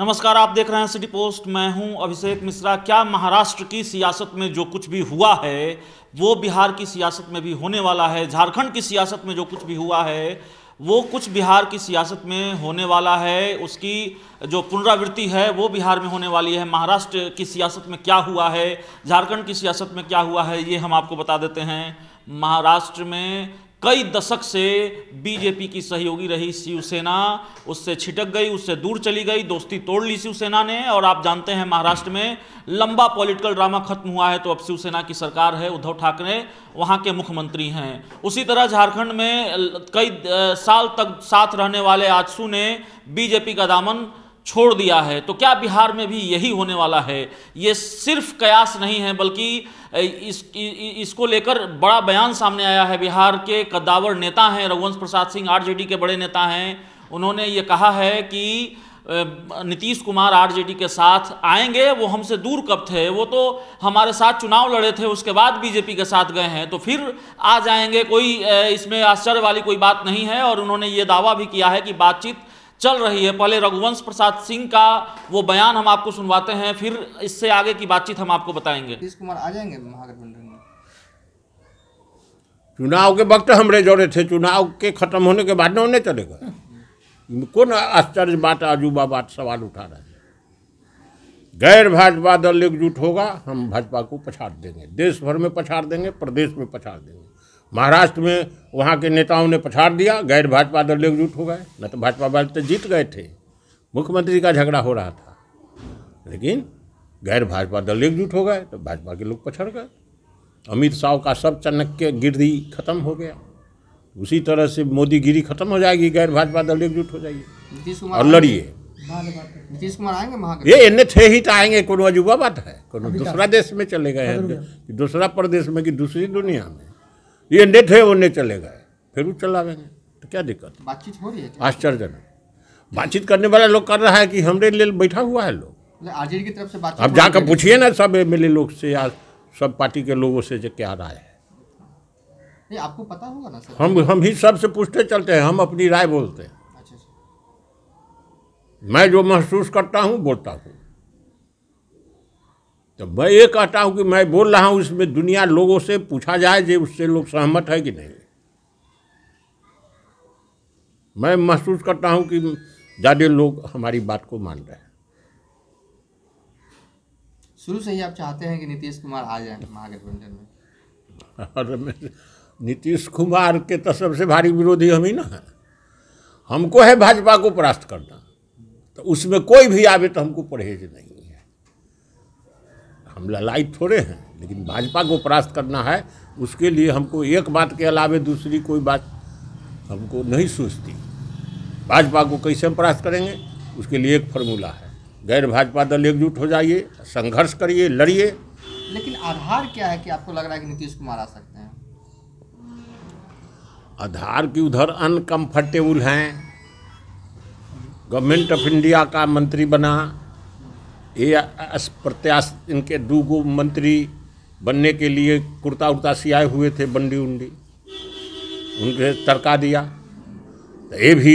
नमस्कार आप देख रहे हैं सिटी पोस्ट मैं हूं अभिषेक मिश्रा क्या महाराष्ट्र की सियासत में जो कुछ भी हुआ है वो बिहार की सियासत में भी होने वाला है झारखंड की सियासत में जो कुछ भी हुआ है वो कुछ बिहार की सियासत में होने वाला है उसकी जो पुनरावृत्ति है वो बिहार में होने वाली है महाराष्ट्र की सियासत में क्या हुआ है झारखंड की सियासत में क्या हुआ है ये हम आपको बता देते हैं महाराष्ट्र में कई दशक से बीजेपी की सहयोगी रही शिवसेना उससे छिटक गई उससे दूर चली गई दोस्ती तोड़ ली शिवसेना ने और आप जानते हैं महाराष्ट्र में लंबा पॉलिटिकल ड्रामा खत्म हुआ है तो अब शिवसेना की सरकार है उद्धव ठाकरे वहाँ के मुख्यमंत्री हैं उसी तरह झारखंड में कई साल तक साथ रहने वाले आजसू ने बीजेपी का दामन छोड़ दिया है तो क्या बिहार में भी यही होने वाला है ये सिर्फ कयास नहीं है बल्कि इस, इसको लेकर बड़ा बयान सामने आया है बिहार के कद्दावर नेता हैं रघुवंश प्रसाद सिंह आरजेडी के बड़े नेता हैं उन्होंने ये कहा है कि नीतीश कुमार आरजेडी के साथ आएंगे वो हमसे दूर कब थे वो तो हमारे साथ चुनाव लड़े थे उसके बाद बीजेपी के साथ गए हैं तो फिर आ जाएंगे कोई इसमें आश्चर्य वाली कोई बात नहीं है और उन्होंने ये दावा भी किया है कि बातचीत चल रही है पहले रघुवंश प्रसाद सिंह का वो बयान हम आपको सुनवाते हैं फिर इससे आगे की बातचीत हम आपको बताएंगे कुमार आ जाएंगे महागठबंधन में चुनाव के वक्त हमरे जोड़े थे चुनाव के खत्म होने के बाद नहीं उन्हें चलेगा कौन आश्चर्य बात अजूबा बात सवाल उठा रहे हैं गैर भाजपा दल एकजुट होगा हम भाजपा को पछाड़ देंगे देश भर में पछाड़ देंगे प्रदेश में पछाड़ देंगे महाराष्ट्र में वहाँ के नेताओं ने पछाड़ दिया गैर भाजपा दल एकजुट हो गए न तो भाजपा वाले तो जीत गए थे मुख्यमंत्री का झगड़ा हो रहा था लेकिन गैर भाजपा दल एकजुट हो गए तो भाजपा के लोग पछड़ गए अमित शाह का सब चाणक्य गिरदी खत्म हो गया उसी तरह से मोदी गिरी खत्म हो जाएगी गैर भाजपा दल एकजुट हो जाएगी और लड़िए नीतीश कुमार आएंगे ये इन्हें थे ही तो आएंगे कोनो अजूबा बात है कोई दूसरा देश में चले गए हैं दूसरा प्रदेश में कि दूसरी दुनिया में ये नेट थे वो नहीं चले गए फिर वो चलावेंगे तो क्या दिक्कत बातचीत हो रही है आश्चर्यजनक बातचीत करने वाला लोग कर रहा है कि हमारे लिए बैठा हुआ है लोग आरजेडी की तरफ से बात अब जाकर पूछिए ना सब एम लोग से या सब पार्टी के लोगों से जो क्या राय है आपको पता होगा ना सर हम हम ही सबसे पूछते चलते हैं हम अपनी राय बोलते हैं अच्छा, अच्छा। मैं जो महसूस करता हूँ बोलता हूँ तो मैं ये कहता हूँ कि मैं बोल रहा हूँ इसमें दुनिया लोगों से पूछा जाए जो उससे लोग सहमत है कि नहीं मैं महसूस करता हूँ कि ज़्यादा लोग हमारी बात को मान रहे हैं शुरू से ही आप चाहते हैं कि नीतीश कुमार आ जाए महागठबंधन में और नीतीश कुमार के तो सबसे भारी विरोधी हम ही ना हैं हमको है भाजपा को परास्त करना तो उसमें कोई भी आवे तो हमको परहेज नहीं हम ललायत थोड़े हैं लेकिन भाजपा को परास्त करना है उसके लिए हमको एक बात के अलावे दूसरी कोई बात हमको नहीं सोचती भाजपा को कैसे हम परास्त करेंगे उसके लिए एक फॉर्मूला है गैर भाजपा दल एकजुट हो जाइए संघर्ष करिए लड़िए लेकिन आधार क्या है कि आपको लग रहा है कि नीतीश कुमार आ सकते हैं आधार की उधर अनकम्फर्टेबल हैं गवर्नमेंट ऑफ इंडिया का मंत्री बना ये प्रत्याश इनके दू मंत्री बनने के लिए कुर्ता उर्ता सियाए हुए थे बंडी उंडी उनके तड़का दिया तो ये भी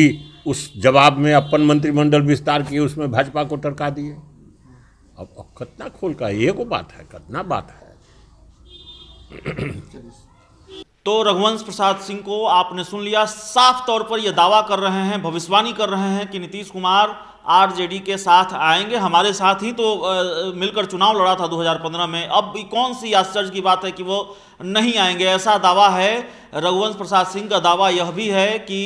उस जवाब में अपन मंत्रिमंडल विस्तार किए उसमें भाजपा को तड़का दिए अब कितना खोल का ये को बात है कितना बात है तो रघुवंश प्रसाद सिंह को आपने सुन लिया साफ तौर पर यह दावा कर रहे हैं भविष्यवाणी कर रहे हैं कि नीतीश कुमार आरजेडी के साथ आएंगे हमारे साथ ही तो मिलकर चुनाव लड़ा था 2015 में अब कौन सी आश्चर्य की बात है कि वो नहीं आएंगे ऐसा दावा है रघुवंश प्रसाद सिंह का दावा यह भी है कि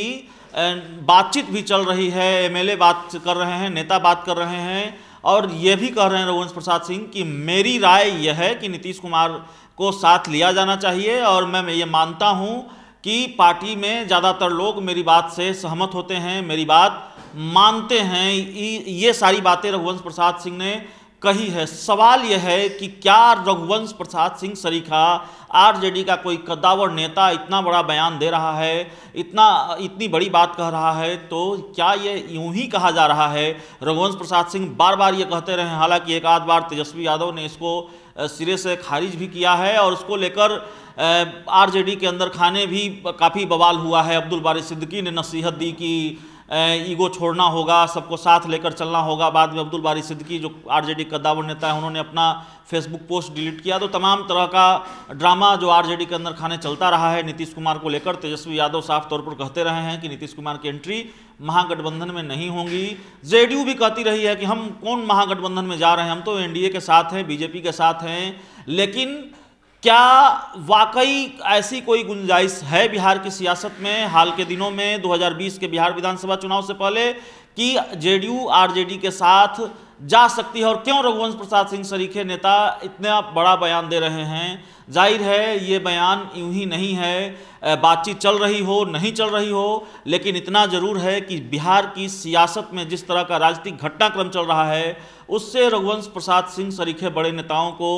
बातचीत भी चल रही है एमएलए बात कर रहे हैं नेता बात कर रहे हैं और ये भी कह रहे हैं रघुवंश प्रसाद सिंह कि मेरी राय यह है कि नीतीश कुमार को साथ लिया जाना चाहिए और मैं ये मानता हूँ कि पार्टी में ज़्यादातर लोग मेरी बात से सहमत होते हैं मेरी बात मानते हैं ये सारी बातें रघुवंश प्रसाद सिंह ने कही है सवाल यह है कि क्या रघुवंश प्रसाद सिंह सरीखा आरजेडी का कोई कद्दावर नेता इतना बड़ा बयान दे रहा है इतना इतनी बड़ी बात कह रहा है तो क्या ये यूं ही कहा जा रहा है रघुवंश प्रसाद सिंह बार बार ये कहते रहे हालांकि एक आध बार तेजस्वी यादव ने इसको सिरे से खारिज भी किया है और उसको लेकर आरजेडी के अंदर खाने भी काफ़ी बवाल हुआ है अब्दुल बारी सिद्दीकी ने नसीहत दी कि ईगो छोड़ना होगा सबको साथ लेकर चलना होगा बाद में अब्दुल बारी सिद्दकी जो आरजेडी कद्दावर नेता है उन्होंने अपना फेसबुक पोस्ट डिलीट किया तो तमाम तरह का ड्रामा जो आरजेडी के अंदर खाने चलता रहा है नीतीश कुमार को लेकर तेजस्वी यादव साफ तौर पर कहते रहे हैं कि नीतीश कुमार की एंट्री महागठबंधन में नहीं होंगी जेडीयू भी कहती रही है कि हम कौन महागठबंधन में जा रहे हैं हम तो एनडीए के साथ हैं बीजेपी के साथ हैं लेकिन क्या वाकई ऐसी कोई गुंजाइश है बिहार की सियासत में हाल के दिनों में 2020 के बिहार विधानसभा चुनाव से पहले कि जेडीयू आरजेडी के साथ जा सकती है और क्यों रघुवंश प्रसाद सिंह सरीखे नेता इतना बड़ा बयान दे रहे हैं जाहिर है ये बयान यूं ही नहीं है बातचीत चल रही हो नहीं चल रही हो लेकिन इतना ज़रूर है कि बिहार की सियासत में जिस तरह का राजनीतिक घटनाक्रम चल रहा है उससे रघुवंश प्रसाद सिंह सरीखे बड़े नेताओं को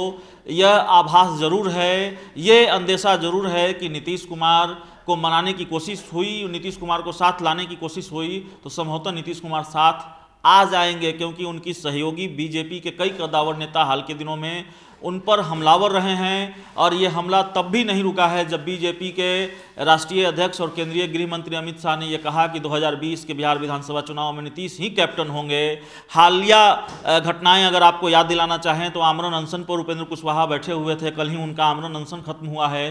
यह आभास ज़रूर है ये अंदेशा ज़रूर है कि नीतीश कुमार को मनाने की कोशिश हुई नीतीश कुमार को साथ लाने की कोशिश हुई तो संभवतः नीतीश कुमार साथ आ जाएंगे क्योंकि उनकी सहयोगी बीजेपी के कई कदावर नेता हाल के दिनों में उन पर हमलावर रहे हैं और ये हमला तब भी नहीं रुका है जब बीजेपी के राष्ट्रीय अध्यक्ष और केंद्रीय गृह मंत्री अमित शाह ने यह कहा कि 2020 के बिहार विधानसभा चुनाव में नीतीश ही कैप्टन होंगे हालिया घटनाएं अगर आपको याद दिलाना चाहें तो आमरण अनशन पर उपेंद्र कुशवाहा बैठे हुए थे कल ही उनका आमरण अनशन खत्म हुआ है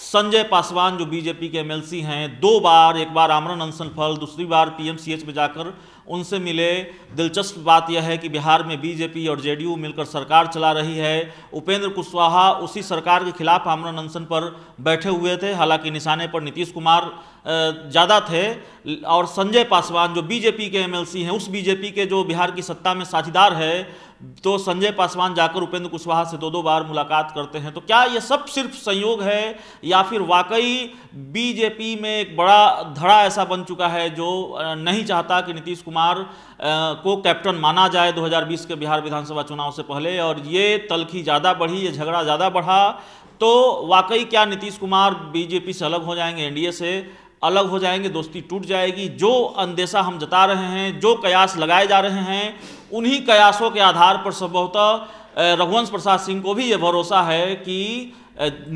संजय पासवान जो बीजेपी के एमएलसी हैं दो बार एक बार आमरण अनशन फल दूसरी बार पीएमसीएच में जाकर उनसे मिले दिलचस्प बात यह है कि बिहार में बीजेपी और जेडीयू मिलकर सरकार चला रही है उपेंद्र कुशवाहा उसी सरकार के खिलाफ आमरण अनशन पर बैठे हुए थे हालांकि निशाने पर नीतीश कुमार ज़्यादा थे और संजय पासवान जो बीजेपी के एमएलसी हैं उस बीजेपी के जो बिहार की सत्ता में साझीदार है तो संजय पासवान जाकर उपेंद्र कुशवाहा से दो दो बार मुलाकात करते हैं तो क्या ये सब सिर्फ संयोग है या फिर वाकई बीजेपी में एक बड़ा धड़ा ऐसा बन चुका है जो नहीं चाहता कि नीतीश कुमार को कैप्टन माना जाए 2020 के बिहार विधानसभा चुनाव से पहले और ये तलखी ज़्यादा बढ़ी ये झगड़ा ज़्यादा बढ़ा तो वाकई क्या नीतीश कुमार बीजेपी से अलग हो जाएंगे एनडीए से अलग हो जाएंगे दोस्ती टूट जाएगी जो अंदेशा हम जता रहे हैं जो कयास लगाए जा रहे हैं उन्हीं कयासों के आधार पर संभवतः रघुवंश प्रसाद सिंह को भी ये भरोसा है कि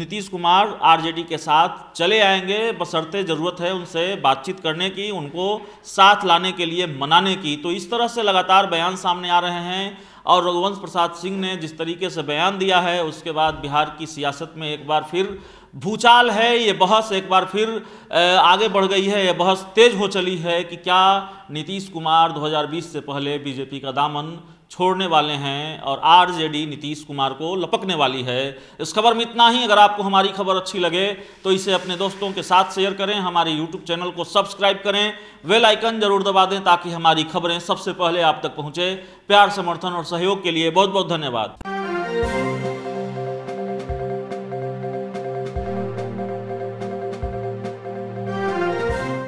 नीतीश कुमार आरजेडी के साथ चले आएंगे बसरते ज़रूरत है उनसे बातचीत करने की उनको साथ लाने के लिए मनाने की तो इस तरह से लगातार बयान सामने आ रहे हैं और रघुवंश प्रसाद सिंह ने जिस तरीके से बयान दिया है उसके बाद बिहार की सियासत में एक बार फिर भूचाल है ये बहस एक बार फिर आगे बढ़ गई है ये बहस तेज हो चली है कि क्या नीतीश कुमार 2020 से पहले बीजेपी का दामन छोड़ने वाले हैं और आरजेडी नीतीश कुमार को लपकने वाली है इस खबर में इतना ही अगर आपको हमारी खबर अच्छी लगे तो इसे अपने दोस्तों के साथ शेयर करें हमारे यूट्यूब चैनल को सब्सक्राइब करें वेल आइकन जरूर दबा दें ताकि हमारी खबरें सबसे पहले आप तक पहुँचे प्यार समर्थन और सहयोग के लिए बहुत बहुत धन्यवाद